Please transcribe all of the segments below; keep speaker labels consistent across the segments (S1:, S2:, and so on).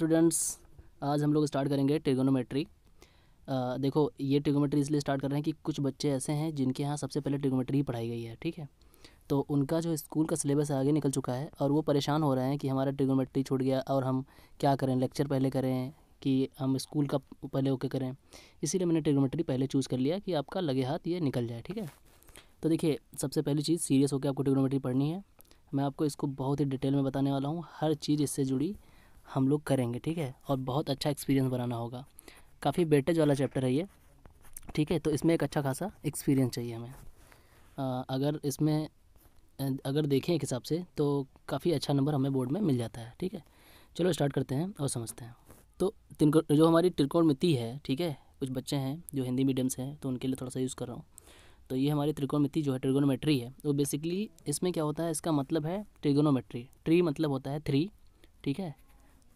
S1: students आज हम लोग स्टार्ट करेंगे ट्रिगोनोमेट्री देखो ये ट्रिगोमेट्री इसलिए स्टार्ट कर रहे हैं कि कुछ बच्चे ऐसे हैं जिनके यहाँ सबसे पहले ट्रिगोमेट्री पढ़ाई गई है ठीक है तो उनका जो स्कूल का सिलेबस आगे निकल चुका है और वो परेशान हो रहे हैं कि हमारा ट्रिगोमेट्री छूट गया और हम क्या करें लेक्चर पहले करें कि हम स्कूल का पहले ओके करें इसीलिए मैंने ट्रिगोमेट्री पहले चूज़ कर लिया कि आपका लगे हाथ ये निकल जाए ठीक है तो देखिए सबसे पहली चीज़ सीरियस होकर आपको ट्रिगोमेट्री पढ़नी है मैं आपको इसको बहुत ही डिटेल में बताने वाला हूँ हर चीज़ इससे जुड़ी हम लोग करेंगे ठीक है और बहुत अच्छा एक्सपीरियंस बनाना होगा काफ़ी बेटेज वाला चैप्टर है ये ठीक है तो इसमें एक अच्छा खासा एक्सपीरियंस चाहिए हमें आ, अगर इसमें अगर देखें एक हिसाब से तो काफ़ी अच्छा नंबर हमें बोर्ड में मिल जाता है ठीक है चलो स्टार्ट करते हैं और समझते हैं तो त्रिकोण जो हमारी त्रिकोण मिति है ठीक है कुछ बच्चे हैं जो हिंदी मीडियम से हैं तो उनके लिए थोड़ा सा यूज़ कर रहा हूँ तो ये हमारी त्रिकोण मिति जो है ट्रिगोनोमेट्री है वो बेसिकली इसमें क्या होता है इसका मतलब है ट्रिगोनोमेट्री ट्री मतलब होता है थ्री ठीक है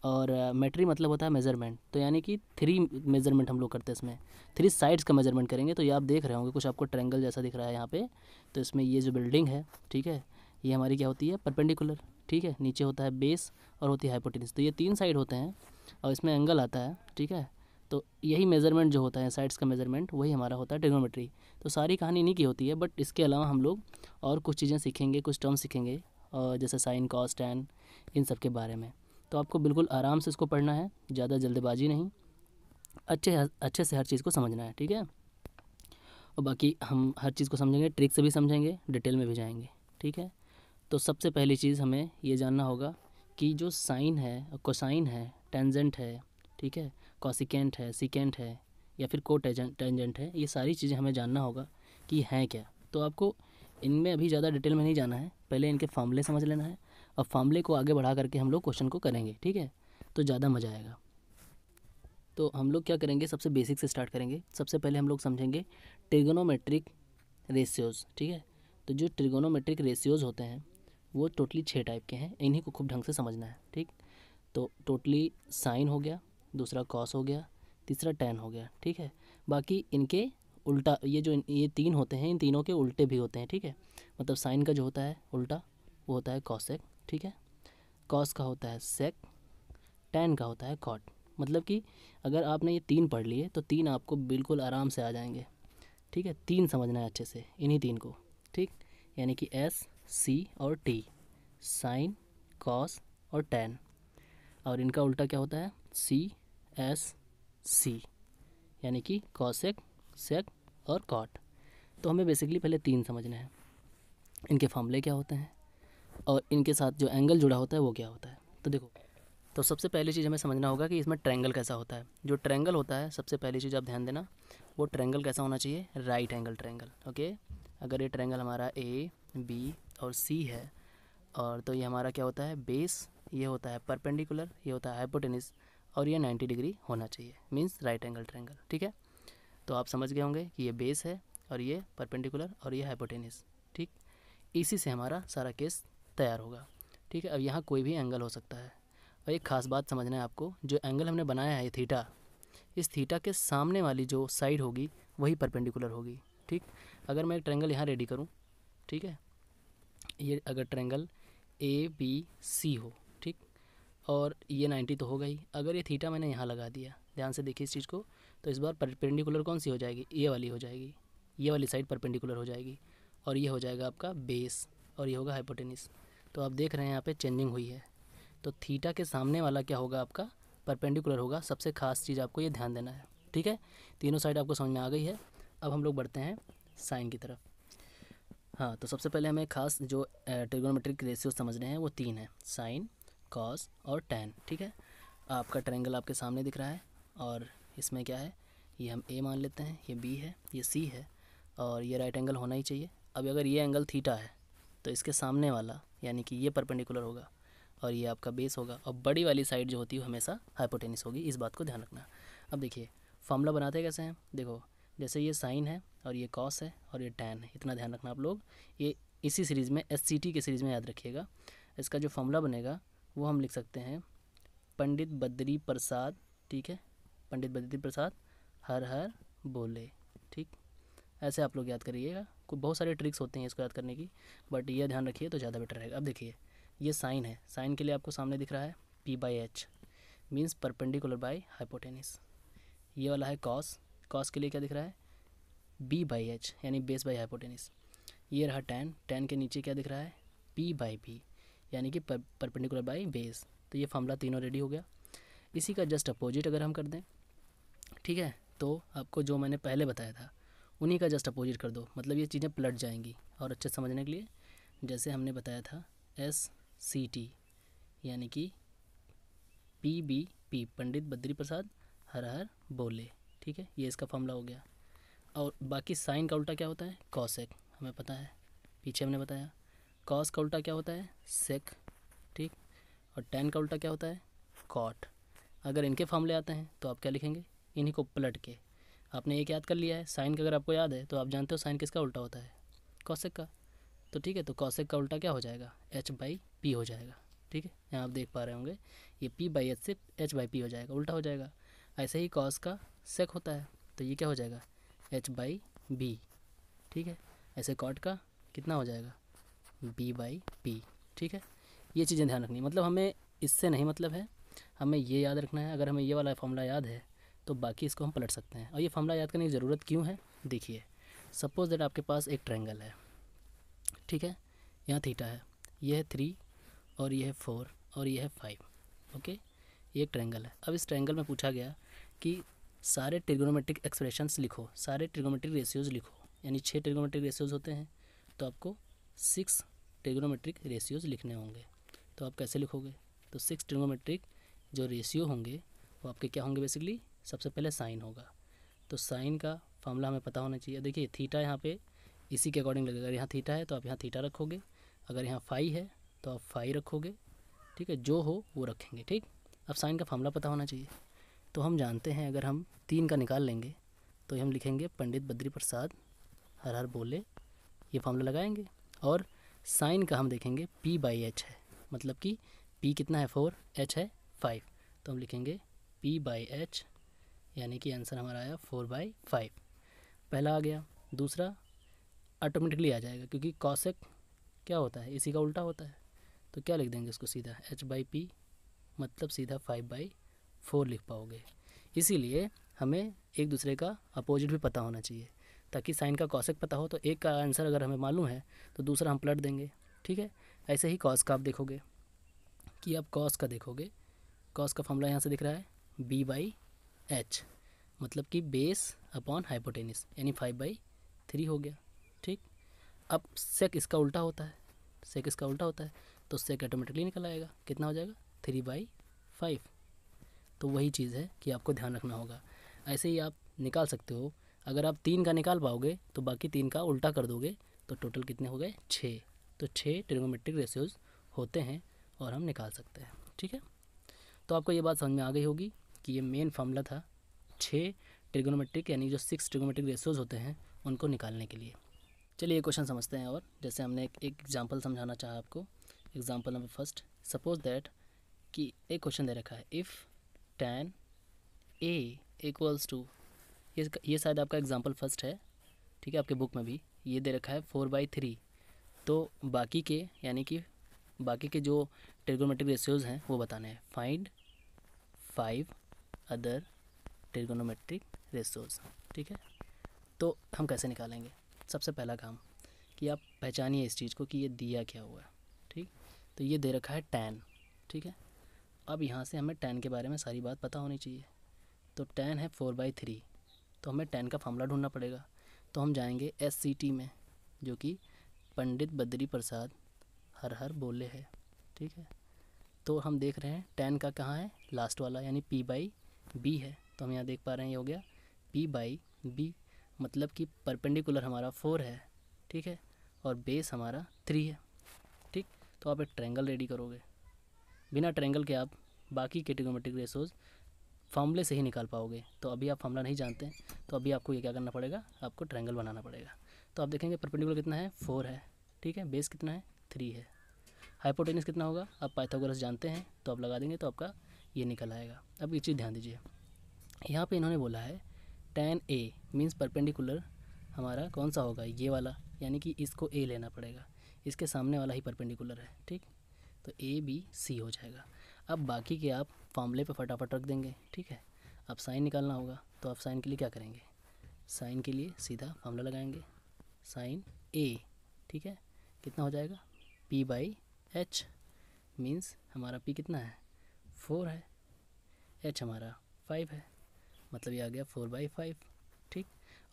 S1: और मेट्री मतलब होता है मेज़रमेंट तो यानी कि थ्री मेज़रमेंट हम लोग करते हैं इसमें थ्री साइड्स का मेज़रमेंट करेंगे तो ये आप देख रहे होंगे कुछ आपको ट्रैंगल जैसा दिख रहा है यहाँ पे तो इसमें ये जो बिल्डिंग है ठीक है ये हमारी क्या होती है परपेंडिकुलर ठीक है नीचे होता है बेस और होती है हाइपोटिनस तो ये तीन साइड होते हैं और इसमें एंगल आता है ठीक है तो यही मेज़रमेंट जो होता है साइड्स का मेज़रमेंट वही हमारा होता है ट्रिग्नोमेट्री तो सारी कहानी इन्हीं की होती है बट इसके अलावा हम लोग और कुछ चीज़ें सीखेंगे कुछ टर्म सीखेंगे और जैसे साइन कॉस्ट एंड इन सब के बारे में तो आपको बिल्कुल आराम से इसको पढ़ना है ज़्यादा जल्दबाजी नहीं अच्छे अच्छे से हर चीज़ को समझना है ठीक है और बाकी हम हर चीज़ को समझेंगे ट्रिक से भी समझेंगे डिटेल में भी जाएंगे ठीक है तो सबसे पहली चीज़ हमें ये जानना होगा कि जो साइन है कोसाइन है टेंजेंट है ठीक है कॉसिकेंट है सिकेंट है या फिर को टेंजेंट है ये सारी चीज़ें हमें जानना होगा कि हैं क्या तो आपको इनमें अभी ज़्यादा डिटेल में नहीं जाना है पहले इनके फॉर्मूले समझ लेना है अब फार्मूले को आगे बढ़ा करके हम लोग क्वेश्चन को करेंगे ठीक है तो ज़्यादा मज़ा आएगा तो हम लोग क्या करेंगे सबसे बेसिक से स्टार्ट करेंगे सबसे पहले हम लोग समझेंगे ट्रिगोनोमेट्रिक रेशियोज़ ठीक है तो जो ट्रिगोनोमेट्रिक रेशियोज़ होते हैं वो टोटली छः टाइप के हैं इन्हीं को खूब ढंग से समझना है ठीक तो टोटली साइन हो गया दूसरा कॉस हो गया तीसरा टेन हो गया ठीक है बाकी इनके उल्टा ये जो ये तीन होते हैं इन तीनों के उल्टे भी होते हैं ठीक है मतलब साइन का जो होता है उल्टा वो होता है कॉसेक ठीक है कॉस का होता है सेक टेन का होता है कॉट मतलब कि अगर आपने ये तीन पढ़ लिए तो तीन आपको बिल्कुल आराम से आ जाएंगे ठीक है तीन समझना है अच्छे से इन्हीं तीन को ठीक यानी कि एस सी और टी साइन कॉस और टेन और इनका उल्टा क्या होता है सी एस सी यानी कि कॉसेक सेक और कॉट तो हमें बेसिकली पहले तीन समझना है इनके फॉर्मूले क्या होते हैं और इनके साथ जो एंगल जुड़ा होता है वो क्या होता है तो देखो तो सबसे पहली चीज़ हमें समझना होगा कि इसमें ट्रैंगल कैसा होता है जो ट्रैंगल होता है सबसे पहली चीज़ आप ध्यान देना वो ट्रैंगल कैसा होना चाहिए राइट एंगल ट्रैंगल ओके अगर ये ट्रैंगल हमारा ए बी और सी है और तो ये हमारा क्या होता है बेस ये होता है परपेंडिकुलर ये होता है हाइपोटेनिस और ये 90 डिग्री होना चाहिए मीन्स राइट एंगल ट्रैंगल ठीक है तो आप समझ गए होंगे कि ये बेस है और ये परपेंडिकुलर और ये हाइपोटेनिस ठीक इसी से हमारा सारा केस तैयार होगा ठीक है अब यहाँ कोई भी एंगल हो सकता है और एक ख़ास बात समझना है आपको जो एंगल हमने बनाया है थीटा इस थीटा के सामने वाली जो साइड होगी वही परपेंडिकुलर होगी ठीक अगर मैं एक ट्रेंगल यहाँ रेडी करूँ ठीक है ये अगर ट्रेंगल ए बी सी हो ठीक और ये नाइन्टी तो होगा ही अगर ये थीटा मैंने यहाँ लगा दिया ध्यान से देखिए इस चीज़ को तो इस बार परपेंडिकुलर कौन सी हो जाएगी ए वाली हो जाएगी ये वाली साइड परपेंडिकुलर हो जाएगी और ये हो जाएगा आपका बेस और ये होगा हाइपोटेनिस तो आप देख रहे हैं यहाँ पे चेंजिंग हुई है तो थीटा के सामने वाला क्या होगा आपका परपेंडिकुलर होगा सबसे खास चीज़ आपको ये ध्यान देना है ठीक है तीनों साइड आपको समझ में आ गई है अब हम लोग बढ़ते हैं साइन की तरफ हाँ तो सबसे पहले हमें खास जो ट्रिगोनोमेट्रिक रेशियो रहे हैं वो तीन है साइन कॉस और टेन ठीक है आपका ट्रेंगल आपके सामने दिख रहा है और इसमें क्या है ये हम ए मान लेते हैं ये बी है ये सी है और ये राइट एंगल होना ही चाहिए अब अगर ये एंगल थीटा है तो इसके सामने वाला यानी कि ये परपेंडिकुलर होगा और ये आपका बेस होगा और बड़ी वाली साइड जो होती है हमेशा हाइपोटेनिस होगी इस बात को ध्यान रखना अब देखिए फॉर्मूला बनाते कैसे हैं देखो जैसे ये साइन है और ये कॉस है और ये टैन है इतना ध्यान रखना आप लोग ये इसी सीरीज़ में एस के सीरीज़ में याद रखिएगा इसका जो फॉर्मूला बनेगा वो हम लिख सकते हैं पंडित बद्री प्रसाद ठीक है पंडित बद्री प्रसाद हर हर बोले ठीक ऐसे आप लोग याद करिएगा कुछ बहुत सारे ट्रिक्स होते हैं इसको याद करने की बट यह ध्यान रखिए तो ज़्यादा बेटर रहेगा अब देखिए ये साइन है साइन के लिए आपको सामने दिख रहा है P by H means perpendicular by hypotenuse ये वाला है कॉस कॉस के लिए क्या दिख रहा है बी बाई एच यानी बेस बाई हाइपोटेनिस ये रहा टेन टेन के नीचे क्या दिख रहा है पी बाई पी यानी कि परपेंडिकुलर बाई बेस तो ये फॉर्मूला तीनों रेडी हो गया इसी का जस्ट अपोजिट अगर हम कर दें ठीक है तो आपको जो मैंने पहले बताया था उन्हीं का जस्ट अपोजिट कर दो मतलब ये चीज़ें पलट जाएंगी और अच्छे समझने के लिए जैसे हमने बताया था एस सी टी यानी कि P B P Pandit Badri Prasad हर हर बोले ठीक है ये इसका फॉर्मूला हो गया और बाकी साइन का उल्टा क्या होता है कॉसेक हमें पता है पीछे हमने बताया कॉस का उल्टा क्या होता है सेक ठीक और टेन का उल्टा क्या होता है कॉट अगर इनके फॉर्मूले आते हैं तो आप क्या लिखेंगे इन्हीं को पलट के आपने एक याद कर लिया है साइन का अगर आपको याद है तो आप जानते हो साइन किसका उल्टा होता है कौशिक का तो ठीक है तो कौशिक का उल्टा क्या हो जाएगा एच बाई पी हो जाएगा ठीक है यहाँ आप देख पा रहे होंगे ये पी बाई एच से एच बाई पी हो जाएगा उल्टा हो जाएगा ऐसे ही कॉस का सेक होता है तो ये क्या हो जाएगा एच बाई बी ठीक है ऐसे कॉट का कितना हो जाएगा बी बाई पी ठीक है ये चीज़ें ध्यान रखनी मतलब हमें इससे नहीं मतलब है हमें ये याद रखना है अगर हमें ये वाला फॉर्मूला याद है तो बाकी इसको हम पलट सकते हैं और ये फॉर्मला याद करने की ज़रूरत क्यों है देखिए सपोज़ दैट आपके पास एक ट्रैंगल है ठीक है यहाँ थीटा है यह है थ्री और यह है फोर और यह है फाइव ओके ये एक ट्रैंगल है अब इस ट्रैंगल में पूछा गया कि सारे ट्रिगोनोमेट्रिक एक्सप्रेशंस लिखो सारे ट्रिगोमेट्रिक रेशियोज़ लिखो यानी छः ट्रिगोमेट्रिक रेशियोज़ होते हैं तो आपको सिक्स ट्रिगोनोमेट्रिक रेशियोज़ लिखने होंगे तो आप कैसे लिखोगे तो सिक्स ट्रिगोमेट्रिक जो रेशियो होंगे वो आपके क्या होंगे बेसिकली सबसे पहले साइन होगा तो साइन का फार्मूला हमें पता होना चाहिए देखिए थीटा यहाँ पे इसी के अकॉर्डिंग लगेगा अगर यहाँ थीटा है तो आप यहाँ थीटा रखोगे अगर यहाँ फाई है तो आप फाई रखोगे ठीक है जो हो वो रखेंगे ठीक अब साइन का फार्मूला पता होना चाहिए तो हम जानते हैं अगर हम तीन का निकाल लेंगे तो हम लिखेंगे पंडित बद्री प्रसाद हर हर बोले ये फार्मूला लगाएंगे और साइन का हम देखेंगे पी बाई एच है मतलब कि पी कितना है फोर एच है फाइव तो हम लिखेंगे पी बाई एच यानी कि आंसर हमारा आया फोर बाई फाइव पहला आ गया दूसरा ऑटोमेटिकली आ जाएगा क्योंकि कॉसेक क्या होता है इसी का उल्टा होता है तो क्या लिख देंगे इसको सीधा एच बाई पी मतलब सीधा फाइव बाई फोर लिख पाओगे इसीलिए हमें एक दूसरे का अपोजिट भी पता होना चाहिए ताकि साइन का कॉसेक पता हो तो एक का आंसर अगर हमें मालूम है तो दूसरा हम पलट देंगे ठीक है ऐसे ही कॉस का आप देखोगे कि आप कॉस का देखोगे कॉस का फॉर्मूला यहाँ से दिख रहा है बी बाई एच मतलब कि बेस अपॉन हाइपोटेनिस यानी फाइव बाई थ्री हो गया ठीक अब सेक इसका उल्टा होता है सेक इसका उल्टा होता है तो सेक ऑटोमेटिकली निकल आएगा कितना हो जाएगा थ्री बाई फाइव तो वही चीज़ है कि आपको ध्यान रखना होगा ऐसे ही आप निकाल सकते हो अगर आप तीन का निकाल पाओगे तो बाकी तीन का उल्टा कर दोगे तो टोटल कितने हो गए छः तो छः ट्रिगोमेट्रिक रेशियोज़ होते हैं और हम निकाल सकते हैं ठीक है तो आपको ये बात समझ में आ गई होगी कि ये मेन फार्मूला था छः ट्रिगोनोमेट्रिक यानी जो सिक्स ट्रिगोमेट्रिक रेशोज होते हैं उनको निकालने के लिए चलिए ये क्वेश्चन समझते हैं और जैसे हमने एक एग्जाम्पल समझाना चाहा आपको example number first suppose that कि एक क्वेश्चन दे रखा है इफ़ टैन ए टू ये ये शायद आपका एग्जाम्पल फर्स्ट है ठीक है आपके बुक में भी ये दे रखा है फोर बाई थ्री तो बाकी के यानी कि बाकी के जो ट्रिगोमेट्रिक रेशियोज़ हैं वो बताने हैं find five other trigonometric ratios ठीक है तो हम कैसे निकालेंगे सबसे पहला काम कि आप पहचानिए इस चीज़ को कि ये दिया क्या हुआ है ठीक तो ये दे रखा है टेन ठीक है अब यहाँ से हमें टेन के बारे में सारी बात पता होनी चाहिए तो टेन है फोर बाई थ्री तो हमें टेन का फार्मूला ढूंढना पड़ेगा तो हम जाएंगे एस सी टी में जो कि पंडित बद्री प्रसाद हर हर बोले है ठीक है तो हम देख रहे हैं टेन का कहाँ है लास्ट वाला यानी पी बाई बी है तो हम यहाँ देख पा रहे हैं ये हो गया पी बाई बी मतलब कि परपेंडिकुलर हमारा फोर है ठीक है और बेस हमारा थ्री है ठीक तो आप एक ट्रैंगल रेडी करोगे बिना ट्रैंगल के आप बाकी कैटेगोमेटिक रेसोज फार्मूले से ही निकाल पाओगे तो अभी आप फार्मूला नहीं जानते तो अभी आपको ये क्या करना पड़ेगा आपको ट्रैंगल बनाना पड़ेगा तो आप देखेंगे परपेंडिकुलर कितना है फोर है ठीक है बेस कितना है थ्री है हाइपोटेनिस कितना होगा आप पाइथागोरस जानते हैं तो आप लगा देंगे तो आपका ये निकल आएगा अब एक चीज़ ध्यान दीजिए यहाँ पे इन्होंने बोला है टेन ए मीन्स परपेंडिकुलर हमारा कौन सा होगा ये वाला यानी कि इसको ए लेना पड़ेगा इसके सामने वाला ही परपेंडिकुलर है ठीक तो ए बी सी हो जाएगा अब बाकी के आप फॉर्मूले पे फटाफट रख देंगे ठीक है अब साइन निकालना होगा तो आप साइन के लिए क्या करेंगे साइन के लिए सीधा फॉर्मूला लगाएंगे साइन ए ठीक है कितना हो जाएगा पी बाई एच मीन्स हमारा पी कितना है फोर है एच हमारा फाइव है मतलब ये आ गया फोर बाई फाइव ठीक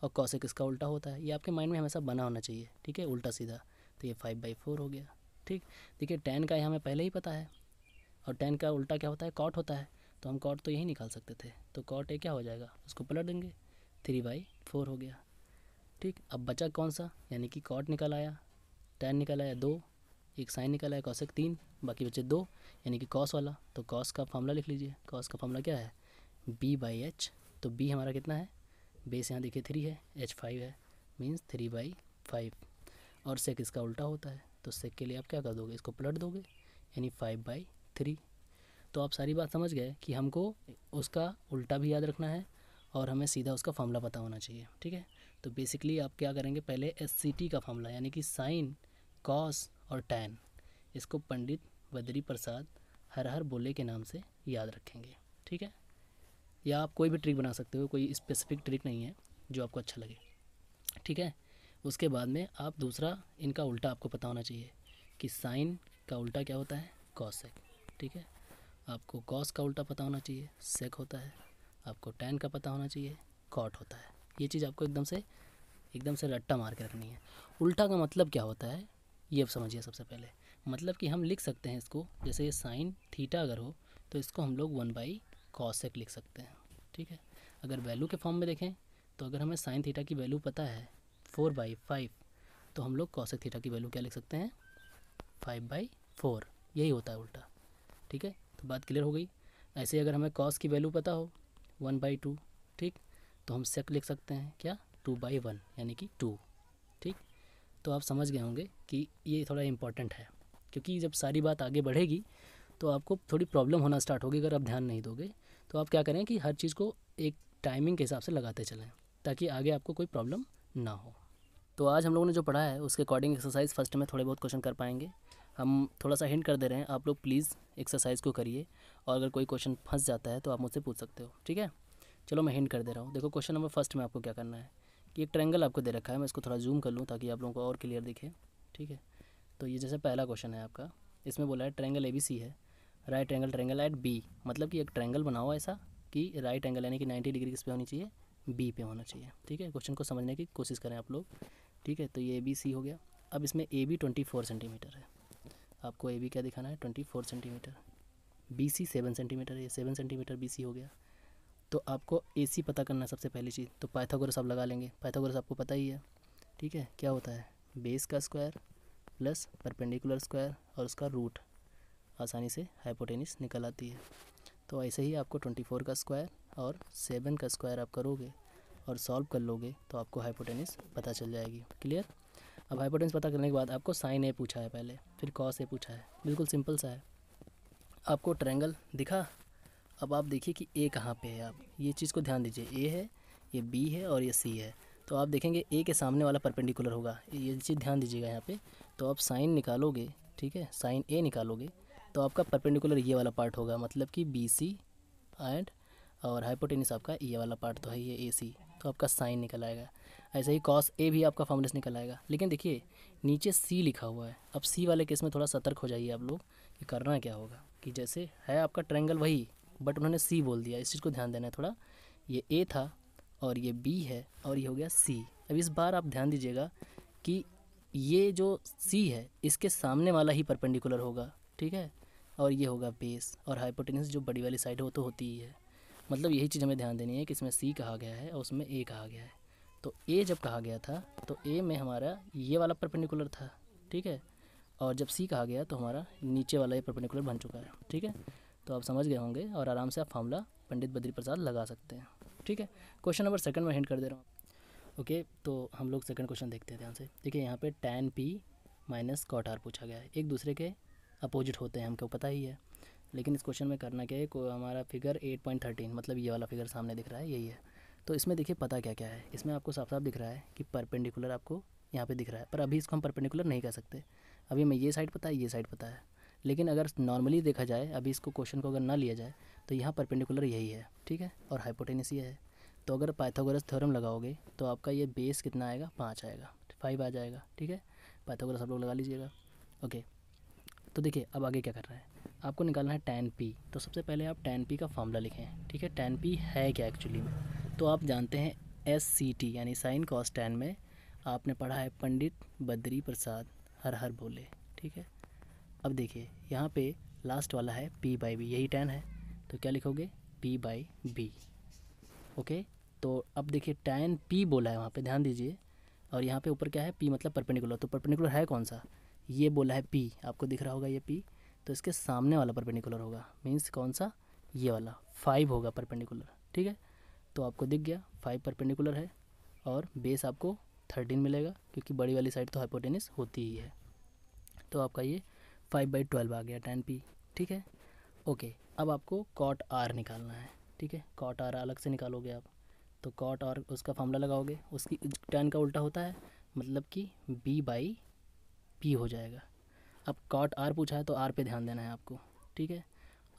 S1: और कौशिक इसका उल्टा होता है ये आपके माइंड में हमेशा बना होना चाहिए ठीक है उल्टा सीधा तो ये फाइव बाई फोर हो गया ठीक देखिए टेन का ये हमें पहले ही पता है और टेन का उल्टा क्या होता है कॉट होता है तो हम कॉट तो यही निकाल सकते थे तो कॉट ए क्या हो जाएगा उसको पलट देंगे थ्री बाई फोर हो गया ठीक अब बचा कौन सा यानी कि कॉट निकल आया टेन निकल आया दो एक साइन निकला है कौशक तीन बाकी बचे दो यानी कि कॉस वाला तो कॉस का फॉर्मूला लिख लीजिए कॉस का फॉर्मूला क्या है बी बाई एच तो बी हमारा कितना है बेस यहाँ देखिए थ्री है एच फाइव है मीन्स थ्री बाई फाइव और सेक इसका उल्टा होता है तो सेक के लिए आप क्या कर दोगे इसको पलट दोगे यानी फाइव बाई थ्री तो आप सारी बात समझ गए कि हमको उसका उल्टा भी याद रखना है और हमें सीधा उसका फॉर्मूला पता होना चाहिए ठीक है तो बेसिकली आप क्या करेंगे पहले एस सी टी का फॉर्मूला यानी कि साइन कॉस और टैन इसको पंडित बद्री प्रसाद हर हर बोले के नाम से याद रखेंगे ठीक है या आप कोई भी ट्रिक बना सकते हो कोई स्पेसिफिक ट्रिक नहीं है जो आपको अच्छा लगे ठीक है उसके बाद में आप दूसरा इनका उल्टा आपको पता होना चाहिए कि साइन का उल्टा क्या होता है सेक ठीक है आपको कॉस का उल्टा पता होना चाहिए सेक होता है आपको टैन का पता होना चाहिए कॉट होता है ये चीज़ आपको एकदम से एकदम से रट्टा मार के रखनी है उल्टा का मतलब क्या होता है ये अब समझिए सबसे पहले मतलब कि हम लिख सकते हैं इसको जैसे ये साइन थीटा अगर हो तो इसको हम लोग वन बाई कॉसेक लिख सकते हैं ठीक है अगर वैल्यू के फॉर्म में देखें तो अगर हमें साइन थीटा की वैल्यू पता है फोर बाई फाइव तो हम लोग कॉसेक थीटा की वैल्यू क्या लिख सकते हैं फाइव बाई फोर यही होता है उल्टा ठीक है तो बात क्लियर हो गई ऐसे अगर हमें कॉस की वैल्यू पता हो वन बाई टू ठीक तो हम सेक लिख सकते हैं क्या टू बाई वन यानी कि टू ठीक तो आप समझ गए होंगे कि ये थोड़ा इम्पॉर्टेंट है क्योंकि जब सारी बात आगे बढ़ेगी तो आपको थोड़ी प्रॉब्लम होना स्टार्ट होगी अगर आप ध्यान नहीं दोगे तो आप क्या करें कि हर चीज़ को एक टाइमिंग के हिसाब से लगाते चलें ताकि आगे आपको कोई प्रॉब्लम ना हो तो आज हम लोगों ने जो पढ़ा है उसके अकॉर्डिंग एक्सरसाइज फर्स्ट में थोड़े बहुत क्वेश्चन कर पाएंगे हम थोड़ा सा हिंट कर दे रहे हैं आप लोग प्लीज़ एक्सरसाइज को करिए और अगर कोई क्वेश्चन फंस जाता है तो आप मुझसे पूछ सकते हो ठीक है चलो मैं हिंट कर दे रहा हूँ देखो क्वेश्चन नंबर फर्स्ट में आपको क्या करना है कि एक ट्रैंगल आपको दे रखा है मैं इसको थोड़ा जूम कर लूँ ताकि आप लोगों को और क्लियर दिखे ठीक है तो ये जैसे पहला क्वेश्चन है आपका इसमें बोला है ट्रैंगल ए बी सी है right angle triangle at B मतलब कि एक ट्रैंगल बनाओ ऐसा कि राइट एंगल यानी कि नाइन्टी डिग्री किस पे होनी चाहिए बी पे होना चाहिए ठीक है क्वेश्चन को समझने की कोशिश करें आप लोग ठीक है तो ये ए बी सी हो गया अब इसमें A B twenty four centimetre है आपको ए बी क्या दिखाना है twenty four centimetre B C seven centimetre है सेवन सेंटीमीटर बी सी हो गया तो आपको ए सी पता करना है सबसे पहली चीज़ तो पाइथागोरस आप लगा लेंगे पाइथागोरस आपको पता ही है ठीक है क्या होता है बेस का स्क्वायर प्लस परपेंडिकुलर स्क्वायर और उसका रूट आसानी से हाइपोटेनिस निकल आती है तो ऐसे ही आपको ट्वेंटी फोर का स्क्वायर और सेवन का स्क्वायर आप करोगे और सॉल्व कर लोगे तो आपको हाइपोटेनिस पता चल जाएगी क्लियर अब हाइपोटेनिस पता करने के बाद आपको साइन ए पूछा है पहले फिर कॉस ए पूछा है बिल्कुल सिंपल सा है आपको ट्रैंगल दिखा अब आप देखिए कि ए कहाँ पे है आप ये चीज़ को ध्यान दीजिए ए है ये बी है और ये सी है तो आप देखेंगे ए के सामने वाला परपेंडिकुलर होगा ये चीज़ ध्यान दीजिएगा यहाँ पे तो आप साइन निकालोगे ठीक है साइन ए निकालोगे तो आपका परपेंडिकुलर ये वाला पार्ट होगा मतलब कि बी सी एंड और हाइपोटेनिस आपका ये वाला पार्ट तो है ये ए सी तो आपका साइन निकल आएगा ऐसे ही कॉस ए भी आपका फॉर्मुलेस निकल आएगा लेकिन देखिए नीचे सी लिखा हुआ है अब सी वाले केस में थोड़ा सतर्क हो जाइए आप लोग कि करना क्या होगा कि जैसे है आपका ट्रेंगल वही बट उन्होंने सी बोल दिया इस चीज़ को ध्यान देना है थोड़ा ये ए था और ये बी है और ये हो गया सी अब इस बार आप ध्यान दीजिएगा कि ये जो सी है इसके सामने वाला ही परपेंडिकुलर होगा ठीक है और ये होगा बेस और हाइपोटेनिस जो बड़ी वाली साइड हो तो होती ही है मतलब यही चीज़ हमें ध्यान देनी है कि इसमें सी कहा गया है और उसमें ए कहा गया है तो ए जब कहा गया था तो ए में हमारा ये वाला परपेंडिकुलर था ठीक है और जब सी कहा गया तो हमारा नीचे वाला ये परपेंडिकुलर बन चुका है ठीक है तो आप समझ गए होंगे और आराम से आप फार्मूला पंडित बद्री प्रसाद लगा सकते हैं ठीक है क्वेश्चन नंबर सेकंड में हिंट कर दे रहा हूँ ओके तो हम लोग सेकंड क्वेश्चन देखते हैं ध्यान से देखिए यहाँ पे tan P minus cot R पूछा गया है एक दूसरे के अपोजिट होते हैं हमको पता ही है लेकिन इस क्वेश्चन में करना क्या है को हमारा फिगर एट मतलब ये वाला फिगर सामने दिख रहा है यही है तो इसमें देखिए पता क्या क्या है इसमें आपको साफ साफ दिख रहा है कि परपेंडिकुलर आपको यहाँ पर दिख रहा है पर अभी इसको हम परपेंडिकुलर नहीं कह सकते अभी हमें ये साइड पता है ये साइड पता है लेकिन अगर नॉर्मली देखा जाए अभी इसको क्वेश्चन को अगर ना लिया जाए तो यहाँ परपेंडिकुलर यही है ठीक है और हाइपोटेनिस ये है तो अगर पाइथागोरस थ्योरम लगाओगे तो आपका ये बेस कितना आएगा पाँच आएगा फाइव आ जाएगा ठीक है पाइथागोरस आप लोग लगा लीजिएगा ओके तो देखिए अब आगे क्या कर रहा है आपको निकालना है टेन पी तो सबसे पहले आप टेन पी का फॉर्मूला लिखें ठीक है टेन पी है क्या एक्चुअली में तो आप जानते हैं एस सी टी यानी साइन कॉस टेन में आपने पढ़ा है पंडित बद्री प्रसाद हर हर भोले ठीक है अब देखिए यहाँ पे लास्ट वाला है पी बाई बी यही टेन है तो क्या लिखोगे पी बाई बी ओके तो अब देखिए टेन पी बोला है वहाँ पे ध्यान दीजिए और यहाँ पे ऊपर क्या है पी मतलब परपेंडिकुलर तो परपेंडिकुलर है कौन सा ये बोला है पी आपको दिख रहा होगा ये पी तो इसके सामने वाला परपेंडिकुलर होगा मीन्स कौन सा ये वाला फाइव होगा परपेंडिकुलर ठीक है तो आपको दिख गया फाइव परपेंडिकुलर है और बेस आपको थर्टीन मिलेगा क्योंकि बड़ी वाली साइड तो हाइपोटेनिस होती ही है तो आपका ये फाइव बाई ट्वेल्व आ गया टेन पी ठीक है ओके अब आपको कॉट आर निकालना है ठीक है कॉट आर अलग से निकालोगे आप तो कॉट आर उसका फॉर्मूला लगाओगे उसकी टेन का उल्टा होता है मतलब कि बी बाई पी हो जाएगा अब कॉट आर पूछा है तो आर पे ध्यान देना है आपको ठीक है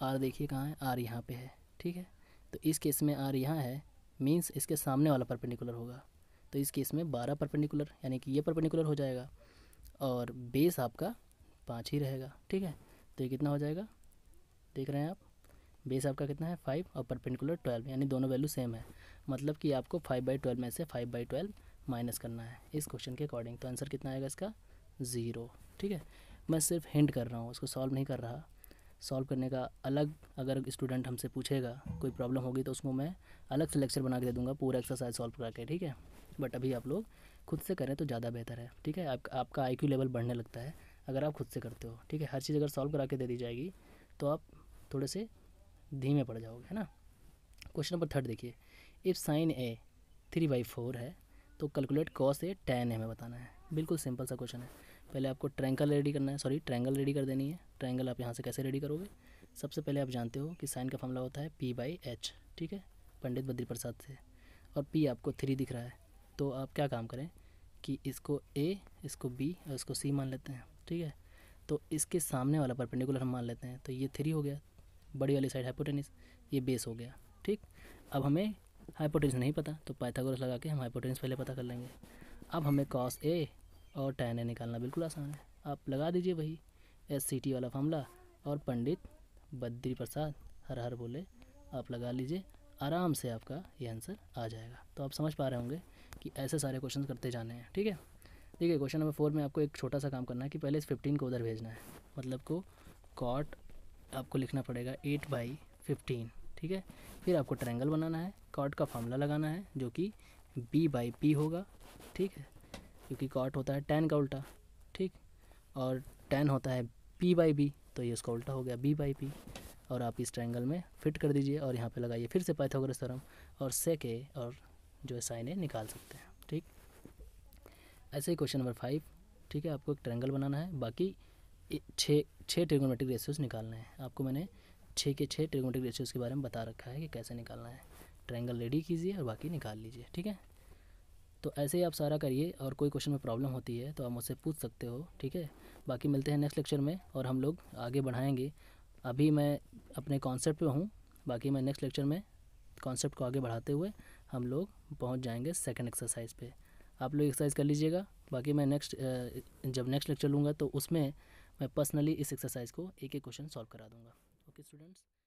S1: आर देखिए कहाँ है आर यहाँ पे है ठीक है तो इस केस में आर यहाँ है मीन्स इसके सामने वाला परपेंडिकुलर होगा तो इस केस में बारह परपेंडिकुलर यानी कि ये परपेंडिकुलर हो जाएगा और बेस आपका पाँच ही रहेगा ठीक है तो ये कितना हो जाएगा देख रहे हैं आप बेस आपका कितना है फाइव और परपेंडिकुलर ट्वेल्व यानी दोनों वैल्यू सेम है मतलब कि आपको फाइव बाई ट्वेल्व में से फाइव बाई ट्वेल्व माइनस करना है इस क्वेश्चन के अकॉर्डिंग तो आंसर कितना आएगा इसका ज़ीरो ठीक है मैं सिर्फ हिंट कर रहा हूँ उसको सॉल्व नहीं कर रहा सॉल्व करने का अलग अगर स्टूडेंट हमसे पूछेगा कोई प्रॉब्लम होगी तो उसको मैं अलग से लेक्चर बना के दे दूँगा पूरा एक्सरसाइज सॉल्व करा के ठीक है बट अभी आप लोग खुद से करें तो ज़्यादा बेहतर है ठीक है आप, आपका आई लेवल बढ़ने लगता है अगर आप खुद से करते हो ठीक है हर चीज़ अगर सॉल्व करा के दे दी जाएगी तो आप थोड़े से धीमे पड़ जाओगे है ना क्वेश्चन नंबर थर्ड देखिए if sine A three by four है तो कैलकुलेट कॉस ए टेन है हमें बताना है बिल्कुल सिंपल सा क्वेश्चन है पहले आपको ट्रैंगल रेडी करना है सॉरी ट्रैंगल रेडी कर देनी है ट्रैंगल आप यहाँ से कैसे रेडी करोगे सबसे पहले आप जानते हो कि साइन का फॉर्मूला होता है पी बाई एच ठीक है पंडित बद्री प्रसाद से और पी आपको थ्री दिख रहा है तो आप क्या काम करें कि इसको ए इसको बी और इसको सी मान लेते हैं ठीक है तो इसके सामने वाला परपेंडिकुलर हम मान लेते हैं तो ये थ्री हो गया बड़ी वाली साइड हाइपोटेनिस ये बेस हो गया ठीक अब हमें हाइपोटेनिस नहीं पता तो पाइथागोरस लगा के हम हाइपोटेनिस पहले पता कर लेंगे अब हमें कॉस ए और टैन ए निकालना बिल्कुल आसान है आप लगा दीजिए वही एस सी टी वाला फॉर्मूला और पंडित बद्री प्रसाद हर हर बोले आप लगा लीजिए आराम से आपका ये आंसर आ जाएगा तो आप समझ पा रहे होंगे कि ऐसे सारे क्वेश्चन करते जाने हैं ठीक है देखिए क्वेश्चन नंबर फोर में आपको एक छोटा सा काम करना है कि पहले इस फिफ्टीन को उधर भेजना है मतलब को कॉट आपको लिखना पड़ेगा एट बाई फिफ्टीन ठीक है फिर आपको ट्रैंगल बनाना है कॉट का फार्मूला लगाना है जो कि बी बाई पी होगा ठीक है क्योंकि कॉट होता है टेन का उल्टा ठीक और टेन होता है पी बाई बी तो ये उसका उल्टा हो गया बी बाई पी और आप इस ट्रायंगल में फिट कर दीजिए और यहाँ पर लगाइए फिर से पाइथागोरस थ्योरम और सेक ए और जो साइन है निकाल सकते हैं ठीक ऐसे ही क्वेश्चन नंबर फाइव ठीक है आपको एक ट्रेंगल बनाना है बाकी छः छः ट्रिगोमेट्रिक रेशियोज निकालना है आपको मैंने छः के छः ट्रिगोमेट्रिक रेशियोज के बारे में बता रखा है कि कैसे निकालना है ट्रैंगल रेडी कीजिए और बाकी निकाल लीजिए ठीक है तो ऐसे ही आप सारा करिए और कोई क्वेश्चन में प्रॉब्लम होती है तो आप मुझसे पूछ सकते हो ठीक है बाकी मिलते हैं नेक्स्ट लेक्चर में और हम लोग आगे बढ़ाएंगे अभी मैं अपने कॉन्सेप्ट पे हूँ बाकी मैं नेक्स्ट लेक्चर में कॉन्सेप्ट को आगे बढ़ाते हुए हम लोग पहुँच जाएंगे सेकेंड एक्सरसाइज पर आप लोग एक्सरसाइज कर लीजिएगा बाकी मैं नेक्स्ट जब नेक्स्ट लेक्चर लूँगा तो उसमें मैं पर्सनली इस एक्सरसाइज को एक एक क्वेश्चन सॉल्व करा दूँगा ओके स्टूडेंट्स